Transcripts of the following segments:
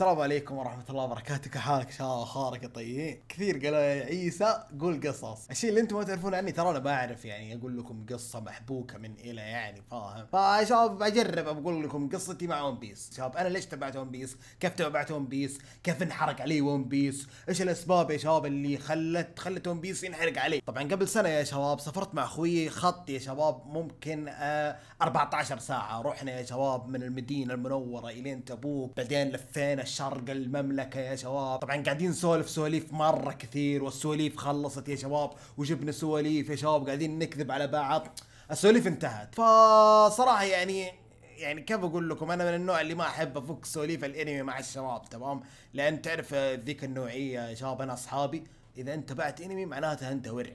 السلام عليكم ورحمة الله وبركاته كيف حالك شاء خارك طيبين كثير قالوا يا عيسى قول قصص الشيء اللي انتم ما تعرفون عني ترى انا بعرف يعني اقول لكم قصة محبوكة من الى يعني فاهم فشباب بجرب بقول لكم قصتي مع ون بيس شباب انا ليش تبعت ون بيس كيف تبعت ون بيس كيف انحرق علي ون بيس ايش الاسباب يا شباب اللي خلت خلت ون بيس ينحرق علي طبعا قبل سنة يا شباب سافرت مع اخوي خط يا شباب ممكن آه 14 ساعة رحنا يا شباب من المدينة المنورة الين تبوك بعدين لفينا شرق المملكة يا شباب طبعا قاعدين نسولف سواليف مرة كثير والسواليف خلصت يا شباب وجبنا سواليف يا شباب قاعدين نكذب على بعض السواليف انتهت فصراحة يعني يعني كيف اقول لكم انا من النوع اللي ما احب افك سواليف الانمي مع الشباب تمام لان تعرف ذيك النوعيه يا شباب انا اصحابي اذا انت بعت انمي معناتها انت ورع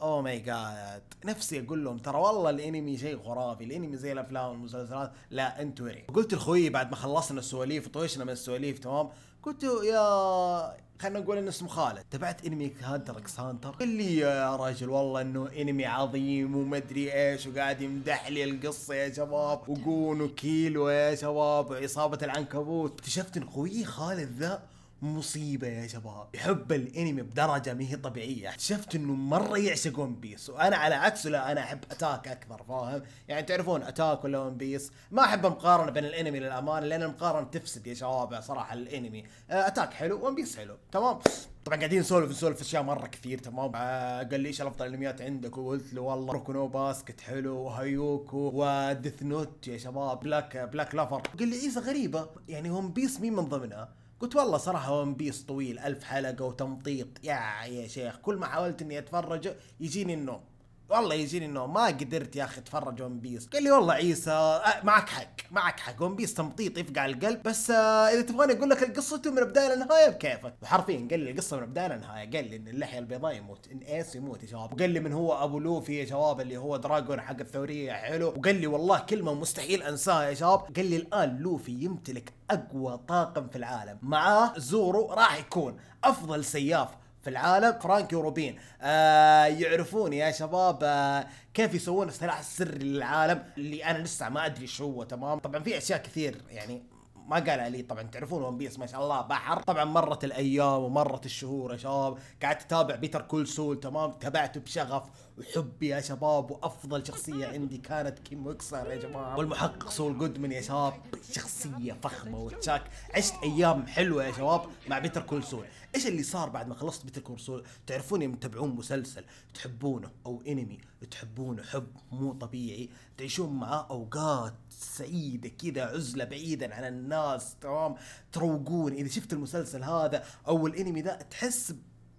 اوه ماي جاد نفسي اقول لهم ترى والله الانمي شيء خرافي الانمي زي الافلام والمسلسلات لا انتوا قلت لخوي بعد ما خلصنا السواليف وطوشنا من السواليف تمام قلت يا خلينا نقول ان اسمه خالد تبعت انمي هانتر اكس هانتر لي يا رجل والله انه انمي عظيم ومدري ايش وقاعد يمدح لي القصه يا شباب وجون وكيلو يا شباب وعصابه العنكبوت اكتشفت ان خويي خالد ذا مصيبه يا شباب يحب الانمي بدرجه ما هي طبيعيه اكتشفت انه مره يعشق ون بيس وانا على عكسه لا انا احب اتاك اكثر فاهم يعني تعرفون اتاك ولا ون بيس ما احب المقارنه بين الانمي للامانه لان المقارنه تفسد يا شباب صراحه الانمي اتاك آه، حلو ون بيس حلو تمام طبعا قاعدين نسولف نسولف اشياء مره كثير تمام آه، قال لي ايش افضل انميات عندك وقلت له والله روكونو باسكت حلو وهايوكو وديث نوت يا شباب بلاك بلاك لافر قال لي عيسى إيه، غريبه يعني ون بيس مين من ضمنها قلت والله صراحه ون بيس طويل ألف حلقه وتمطيط يا يا شيخ كل ما حاولت اني اتفرجه يجيني النوم والله يجيني انه ما قدرت يا اخي اتفرج ون بيس قال لي والله عيسى آه، معك حق معك حق ون بيس تمطيط يفقع القلب بس آه، اذا تبغاني اقول لك قصته من البدايه للنهايه بكيفك وحرفيا قال لي القصه من البدايه للنهايه قال لي ان اللحيه البيضاء يموت ان ايس يموت يا شباب وقال لي من هو ابو لوفي يا شباب اللي هو دراجون حق الثوريه حلو وقال لي والله كلمه مستحيل انساها يا شباب قال لي الان لوفي يمتلك اقوى طاقم في العالم معاه زورو راح يكون افضل سياف في العالم فرانكي وروبين آه يعرفون يا شباب آه كيف يسوون السلاح السري للعالم اللي انا لسه ما ادري شو هو تمام طبعا في اشياء كثير يعني ما قالها لي طبعا تعرفون ون بيس ما شاء الله بحر طبعا مرت الايام ومرت الشهور يا شباب قعدت اتابع بيتر كول سول تمام تابعته بشغف وحبي يا شباب وافضل شخصيه عندي كانت كيم ويكسر يا جماعه والمحقق سول جودمان يا شباب شخصيه فخمه وتشاك عشت ايام حلوه يا شباب مع بيتر كول سول ايش اللي صار بعد ما خلصت بيتر كول سول تعرفون يوم تتابعون مسلسل تحبونه او انمي تحبونه حب مو طبيعي تعيشون معاه اوقات سعيده كذا عزله بعيدا عن الناس تمام تروقون اذا شفت المسلسل هذا او الانمي ذا تحس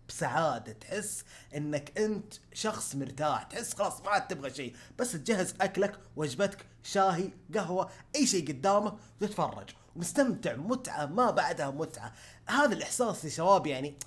بسعاده تحس انك انت شخص مرتاح تحس خلاص ما عاد تبغى شيء بس تجهز اكلك وجبتك شاهي قهوه اي شيء قدامك وتتفرج ومستمتع متعه ما بعدها متعه هذا الاحساس يا شباب يعني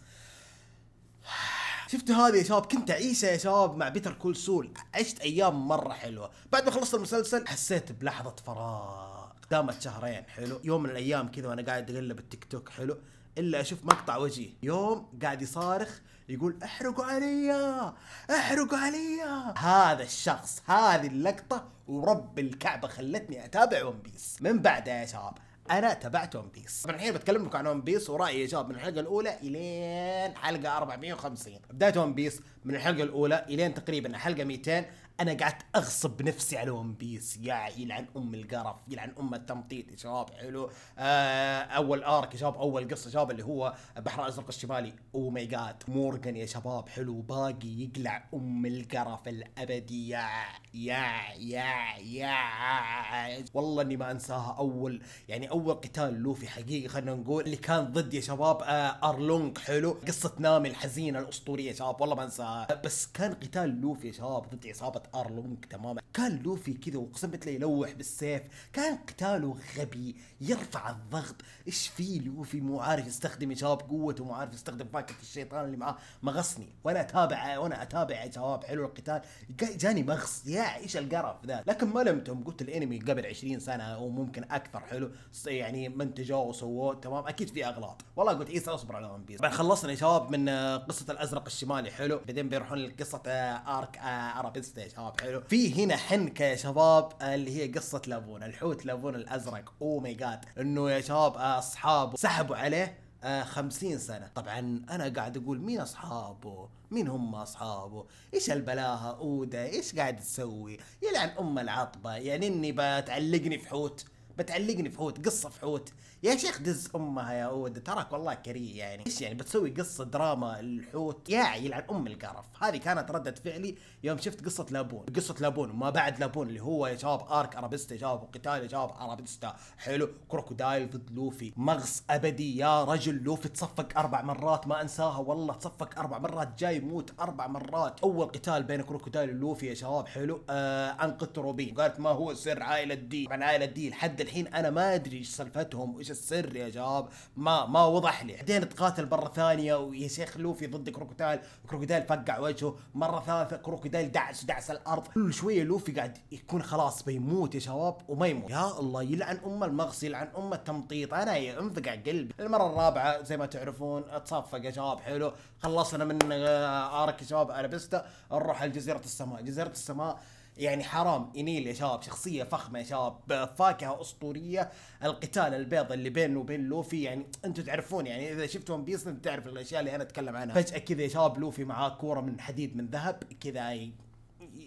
شفتوا هذه يا شباب كنت اعيشها يا شباب مع بيتر كول سول عشت ايام مره حلوه بعد ما خلصت المسلسل حسيت بلحظه فراغ دامت شهرين حلو يوم من الايام كذا وانا قاعد اقلب التيك توك حلو الا اشوف مقطع وجهي يوم قاعد يصارخ يقول احرقوا عليا احرقوا عليا هذا الشخص هذه اللقطه ورب الكعبه خلتني اتابع ون بيس من بعدها يا شباب انا تابعت ون بيس طبعا الحين بتكلم لكم عن ون بيس ورايي يا شباب من الحلقه الاولى الين حلقه 450 بدايه ون بيس من الحلقه الاولى الين تقريبا حلقه 200 انا قعدت اغصب نفسي على ون بيس يا يلعن ام القرف يلعن ام التمطيط يا شباب حلو آه اول ارك يا شباب اول قصه يا شباب اللي هو البحر الازرق الشمالي او ماي جاد مورجان يا شباب حلو باقي يقلع ام القرف الابدي يا يا يا يا والله اني ما انساها اول يعني اول قتال لوفي حقيقي خلينا نقول اللي كان ضد يا شباب آه ارلونج حلو قصه نامي الحزينه الاسطوريه يا شباب والله ما انساها بس كان قتال لوفي يا شباب ضد عصابه ارلونج تماما كان لوفي كذا واقسم بالله يلوح بالسيف كان قتاله غبي يرفع الضغط ايش في لوفي مو عارف يستخدم شباب قوته مو عارف يستخدم فاكهه الشيطان اللي معاه مغصني وانا اتابع وانا اتابع يا شباب حلو القتال جاني مغص يا ايش القرف ذا لكن ما لمتهم قلت الانمي قبل 20 سنه او ممكن اكثر حلو يعني منتجوه وسووه تمام اكيد في اغلاط والله قلت عيسى اصبر على ون بيس خلصنا يا شباب من آه، قصه الازرق الشمالي حلو بعدين بيروحون لقصه ارك آه، ارابيستا آه، شباب حلو في هنا حنكه يا شباب اللي هي قصه لابون الحوت لابون الازرق او ماي جاد انه يا شباب اصحابه سحبوا عليه آه، خمسين سنة طبعا أنا قاعد أقول مين أصحابه مين هم أصحابه إيش البلاهة أودة إيش قاعد تسوي يلعن أم العطبة يعني إني بتعلقني في حوت بتعلقني في حوت قصه في حوت يا شيخ دز امها يا اود تراك والله كريه يعني ايش يعني بتسوي قصه دراما الحوت يا يلعن ام القرف هذه كانت رده فعلي يوم شفت قصه لابون قصه لابون وما بعد لابون اللي هو يا شباب ارك ارابيستا يا شباب قتال يا شباب ارابيستا حلو كروكودايل ضد لوفي مغص ابدي يا رجل لوفي تصفق اربع مرات ما انساها والله تصفق اربع مرات جاي يموت اربع مرات اول قتال بين كروكودايل ولوفي يا شباب حلو آه انقذت روبين قالت ما هو سر عائله دي طبعا عائله دي لحد الحين انا ما ادري ايش سالفتهم وايش السر يا شباب ما ما وضح لي بعدين تقاتل مره ثانيه ويا شيخ لوفي ضد كروكودايل كروكودايل فقع وجهه مره ثالثه كروكودايل دعس دعس الارض كل شويه لوفي قاعد يكون خلاص بيموت يا شباب وما يموت يا الله يلعن ام المغص يلعن ام التمطيط انا انفقع قلبي المره الرابعه زي ما تعرفون اتصفق يا شباب حلو خلصنا من آه، ارك يا شباب البستا نروح على جزيره السماء جزيره السماء يعني حرام انيل يا شباب شخصيه فخمه يا شباب فاكهه اسطوريه القتال البيض اللي بينه وبين لوفي يعني انتم تعرفون يعني اذا شفتوا ون بيس تعرف الاشياء اللي انا اتكلم عنها فجاه كذا يا شباب لوفي معاه كوره من حديد من ذهب كذا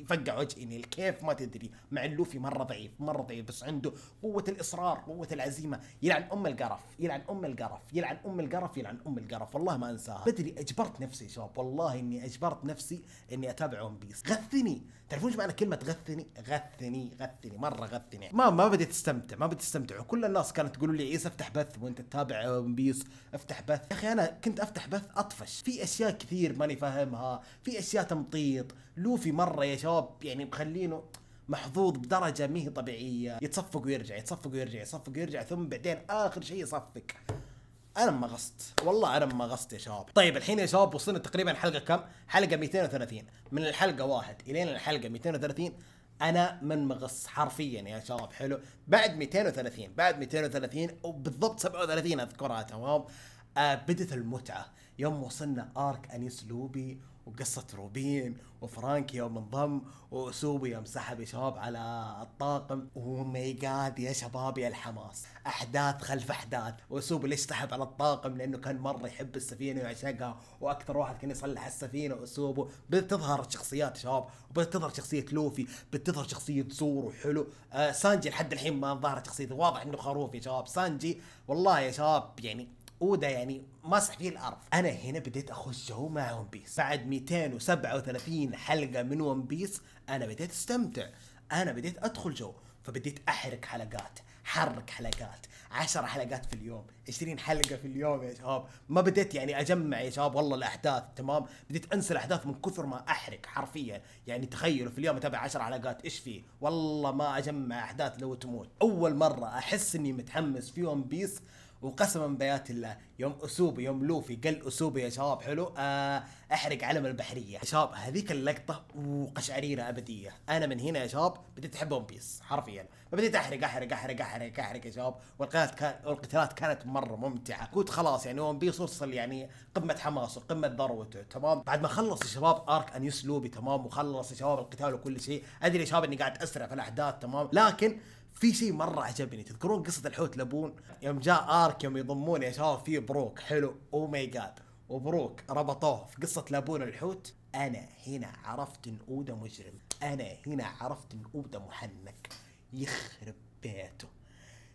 يفقع وجه انيل كيف ما تدري مع اللوفي مره ضعيف مره ضعيف بس عنده قوه الاصرار قوه العزيمه يلعن ام القرف يلعن ام القرف يلعن ام القرف يلعن ام القرف والله ما انساها بدري اجبرت نفسي يا شباب والله اني اجبرت نفسي اني اتابع ون بيس غثني تعرفون ايش معنى كلمه غثني غثني غثني مره غثني ما ما بدي تستمتع ما بدي تستمتع وكل الناس كانت تقول لي عيسى افتح بث وانت تتابع ون بيس افتح بث يا اخي انا كنت افتح بث اطفش في اشياء كثير ماني فاهمها في اشياء تمطيط لوفي مره يا شباب شباب يعني مخلينه محظوظ بدرجة ما هي طبيعية يتصفق ويرجع يتصفق ويرجع يتصفق ويرجع ثم بعدين آخر شيء يصفق انا ما غصت والله انا ما غصت يا شباب طيب الحين يا شباب وصلنا تقريبا حلقه كم حلقه 230 من الحلقه واحد الين الحلقه 230 انا من مغص حرفيا يا شباب حلو بعد 230 بعد 230 وبالضبط 37 اذكرها تمام آه بدت المتعه يوم وصلنا ارك انيس لوبي وقصة روبين وفرانك يوم انضم وأسوبي يوم سحب يا شباب على الطاقم ماي جاد يا شباب يا الحماس أحداث خلف أحداث وأسوبي ليش سحب على الطاقم لأنه كان مرة يحب السفينة ويعشقها وأكثر واحد كان يصلح السفينة وأسوبه بتظهر الشخصيات يا شباب تظهر شخصية لوفي بتظهر شخصية زورو حلو آه سانجي لحد الحين ما ظهرت شخصيته واضح انه خروف يا شباب سانجي والله يا شباب يعني اودا يعني مسح فيه الارض انا هنا بديت اخش جو مع ون بيس بعد 237 حلقه من ون بيس انا بديت استمتع انا بديت ادخل جو فبديت احرق حلقات حرك حلقات 10 حلقات في اليوم 20 حلقه في اليوم يا شباب ما بديت يعني اجمع يا شباب والله الاحداث تمام بديت انسى الاحداث من كثر ما احرق حرفيا يعني تخيلوا في اليوم اتابع 10 حلقات ايش فيه والله ما اجمع احداث لو تموت اول مره احس اني متحمس في ون بيس وقسما بيات الله يوم اسوبي يوم لوفي قال اسوبي يا شباب حلو آه احرق علم البحريه يا شباب هذيك اللقطه وقشعريره ابديه انا من هنا يا شباب بديت احب ون بيس حرفيا فبديت احرق احرق احرق احرق احرق يا شباب والقتالات كان والقتالات كانت مره ممتعه كنت خلاص يعني ون بيس وصل يعني قمه حماسه قمه ذروته تمام بعد ما خلص يا شباب ارك انيس لوبي تمام وخلص يا شباب القتال وكل شيء ادري يا شباب اني قاعد اسرع في الاحداث تمام لكن في شيء مره عجبني تذكرون قصه الحوت لبون يوم جاء ارك يوم يضمون يا شباب في بروك حلو او ماي جاد وبروك ربطوه في قصه لابون الحوت انا هنا عرفت ان اودا مجرم انا هنا عرفت ان اودا محنك يخرب بيته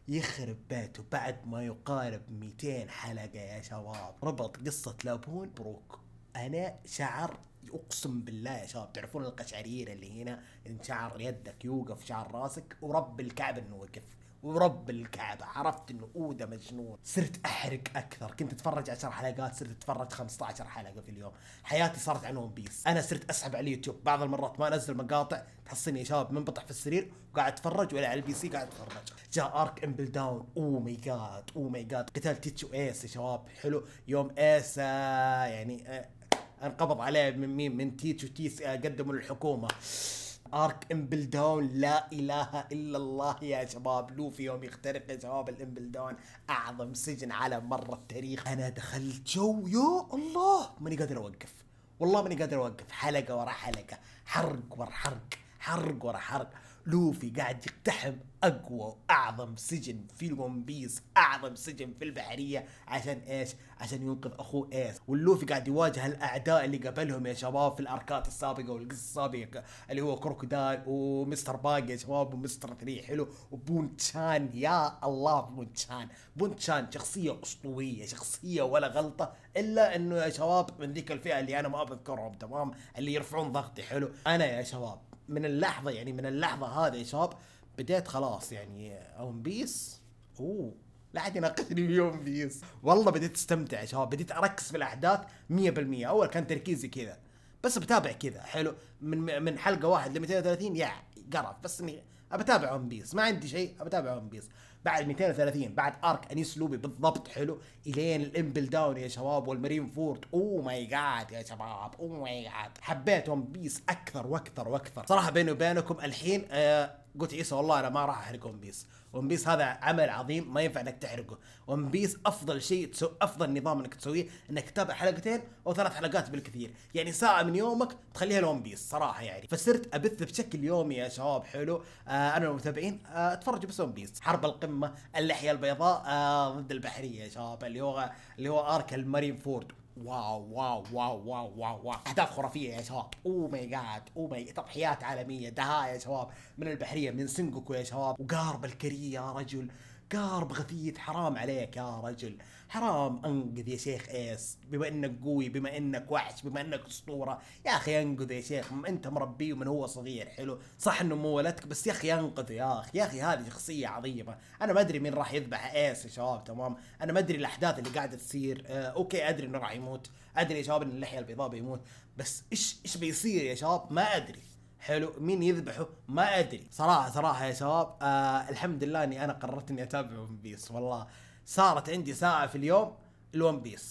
يخرب بيته بعد ما يقارب 200 حلقه يا شباب ربط قصه لابون بروك انا شعر اقسم بالله يا شباب تعرفون القشعريره اللي هنا ان شعر يدك يوقف شعر راسك ورب الكعبه انه وقف ورب الكعبة عرفت انه اودا مجنون صرت احرق اكثر كنت اتفرج 10 حلقات صرت اتفرج 15 حلقة في اليوم حياتي صارت عن ون بيس انا صرت اسحب على اليوتيوب بعض المرات ما انزل مقاطع تحصلني يا شباب منبطح في السرير وقاعد اتفرج ولا على البي سي قاعد اتفرج جاء ارك امبل داون او ماي جاد او ماي جاد قتال تيتشو ايس يا شباب حلو يوم ايس يعني آه، انقبض عليه من مين من تيتش وتيس آه، قدموا للحكومه ارك امبل داون لا اله الا الله يا شباب لوفي يوم يخترق يا شباب الامبل داون اعظم سجن على مر التاريخ انا دخلت جو يا الله ماني قادر اوقف والله ماني قادر اوقف حلقه ورا حلقه حرق ورا حرق حرق ورا حرق لوفي قاعد يقتحم اقوى واعظم سجن في الون بيس اعظم سجن في البحريه عشان ايش عشان ينقذ اخوه ايس واللوفي قاعد يواجه الاعداء اللي قابلهم يا شباب في الاركات السابقه والقصص السابقه اللي هو كروكودايل ومستر باج يا شباب ومستر ثري حلو وبون تشان يا الله بون تشان بون تشان شخصيه اسطوريه شخصيه ولا غلطه الا انه يا شباب من ذيك الفئه اللي انا ما بذكرهم تمام اللي يرفعون ضغطي حلو انا يا شباب من اللحظه يعني من اللحظه هذه يا شباب بديت خلاص يعني ون بيس اوه لا احد يناقشني ون بيس والله بديت استمتع يا شباب بديت اركز في الاحداث 100% اول كان تركيزي كذا بس بتابع كذا حلو من من حلقه واحد ل 230 يا قرف بس اني ابتابع ون بيس ما عندي شيء ابتابع ون بيس بعد 230 بعد ارك انيس لوبي بالضبط حلو الين الامبل داون يا شباب والمارين فورد اوه ماي جاد يا شباب اوه ماي جاد حبيت ون بيس اكثر واكثر واكثر صراحه بيني وبينكم الحين آه قلت عيسى والله انا ما راح احرق ون بيس ون بيس هذا عمل عظيم ما ينفع انك تحرقه ون بيس افضل شيء تسو... افضل نظام انك تسويه انك تتابع حلقتين او ثلاث حلقات بالكثير يعني ساعه من يومك تخليها لون بيس صراحه يعني فصرت ابث بشكل يومي يا شباب حلو آه انا والمتابعين آه اتفرجوا بس ون بيس حرب القمه اللحيه البيضاء آه ضد البحريه يا شباب اللي هو اللي هو ارك المارين فورد واو واو واو واو واو واو اهداف خرافيه يا شباب او ماي جاد او ماي تضحيات عالميه دهاء يا شباب من البحريه من سنكوكو يا شباب وقارب الكريه يا رجل كارب غثيث حرام عليك يا رجل حرام انقذ يا شيخ ايس بما انك قوي بما انك وحش بما انك اسطوره يا اخي انقذ يا شيخ انت مربيه من هو صغير حلو صح انه مو ولدك بس يا اخي انقذ يا اخي يا اخي هذه شخصيه عظيمه انا ما ادري مين راح يذبح ايس يا شباب تمام انا ما ادري الاحداث اللي قاعده تصير آه اوكي ادري انه راح يموت ادري يا شباب ان اللحيه البيضاء بيموت بس ايش ايش بيصير يا شباب ما ادري حلو مين يذبحه ما ادري صراحه صراحه يا شباب آه الحمد لله اني انا قررت اني اتابع ون بيس والله صارت عندي ساعه في اليوم الون بيس